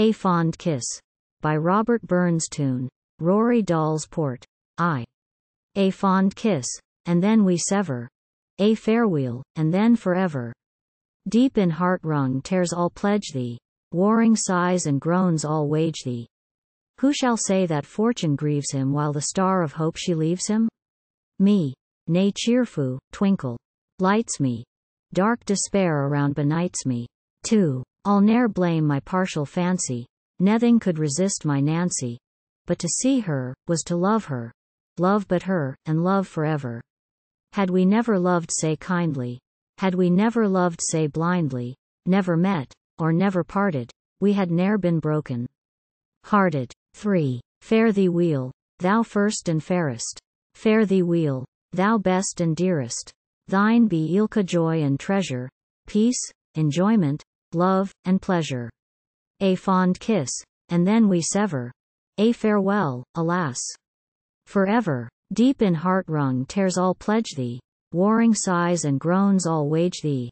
A Fond Kiss. By Robert Burns, tune Rory Dahl's Port. I. A Fond Kiss. And then we sever. A farewell, and then forever. Deep in heart wrung tears all pledge thee. Warring sighs and groans all wage thee. Who shall say that fortune grieves him while the star of hope she leaves him? Me. Nay cheerfu, twinkle. Lights me. Dark despair around benights me. 2. I'll ne'er blame my partial fancy, nothing could resist my Nancy. But to see her, was to love her, love but her, and love forever. Had we never loved say kindly, had we never loved say blindly, never met, or never parted, we had ne'er been broken. Hearted. 3. Fare thee weel, thou first and fairest. Fare thee weel, thou best and dearest. Thine be ilka joy and treasure, peace, enjoyment, love, and pleasure. A fond kiss, and then we sever. A farewell, alas. Forever, deep in heart wrung tears all pledge thee, warring sighs and groans all wage thee.